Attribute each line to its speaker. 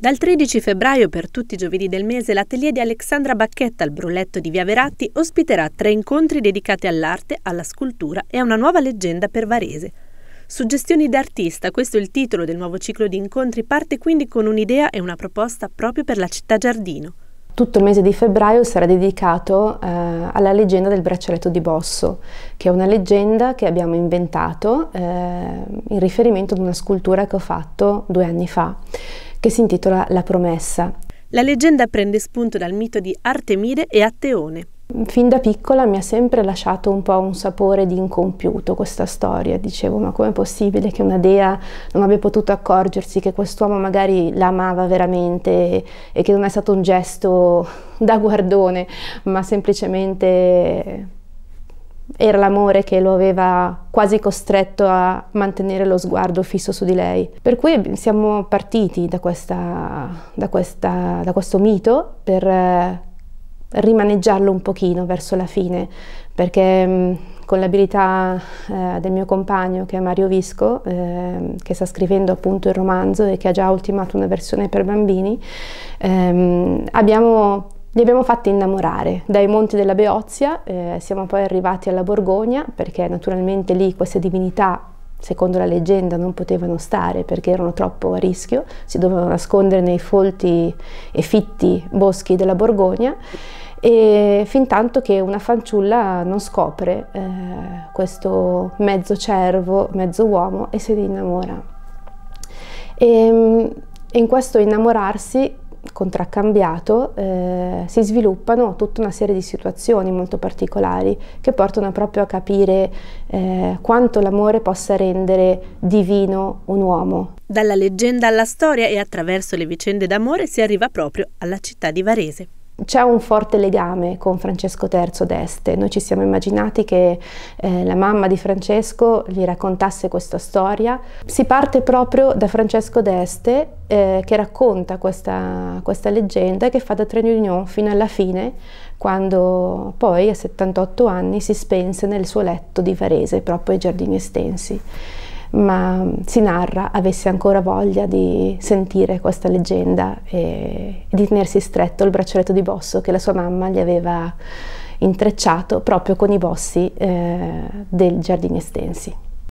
Speaker 1: Dal 13 febbraio per tutti i giovedì del mese l'atelier di Alexandra Bacchetta al Brulletto di Via Veratti ospiterà tre incontri dedicati all'arte, alla scultura e a una nuova leggenda per Varese. Suggestioni d'artista, questo è il titolo del nuovo ciclo di incontri, parte quindi con un'idea e una proposta proprio per la città giardino.
Speaker 2: Tutto il mese di febbraio sarà dedicato eh, alla leggenda del braccialetto di Bosso, che è una leggenda che abbiamo inventato eh, in riferimento ad una scultura che ho fatto due anni fa che si intitola La promessa.
Speaker 1: La leggenda prende spunto dal mito di Artemide e Atteone.
Speaker 2: Fin da piccola mi ha sempre lasciato un po' un sapore di incompiuto questa storia. Dicevo, ma com'è possibile che una dea non abbia potuto accorgersi che quest'uomo magari la amava veramente e che non è stato un gesto da guardone, ma semplicemente era l'amore che lo aveva quasi costretto a mantenere lo sguardo fisso su di lei. Per cui siamo partiti da, questa, da, questa, da questo mito per eh, rimaneggiarlo un pochino verso la fine, perché mm, con l'abilità eh, del mio compagno che è Mario Visco, eh, che sta scrivendo appunto il romanzo e che ha già ultimato una versione per bambini, ehm, abbiamo li abbiamo fatti innamorare dai monti della Beozia, eh, siamo poi arrivati alla Borgogna perché naturalmente lì queste divinità secondo la leggenda non potevano stare perché erano troppo a rischio, si dovevano nascondere nei folti e fitti boschi della Borgogna e fin tanto che una fanciulla non scopre eh, questo mezzo cervo, mezzo uomo e se ne innamora. E, ehm, e in questo innamorarsi contraccambiato eh, si sviluppano tutta una serie di situazioni molto particolari che portano proprio a capire eh, quanto l'amore possa rendere divino un uomo.
Speaker 1: Dalla leggenda alla storia e attraverso le vicende d'amore si arriva proprio alla città di Varese
Speaker 2: c'è un forte legame con Francesco III d'Este. Noi ci siamo immaginati che eh, la mamma di Francesco gli raccontasse questa storia. Si parte proprio da Francesco d'Este eh, che racconta questa, questa leggenda che fa da Treniunion fino alla fine, quando poi a 78 anni si spense nel suo letto di Varese, proprio ai Giardini Estensi ma si narra avesse ancora voglia di sentire questa leggenda e, e di tenersi stretto il braccialetto di bosso che la sua mamma gli aveva intrecciato proprio con i bossi eh, del giardino estensi.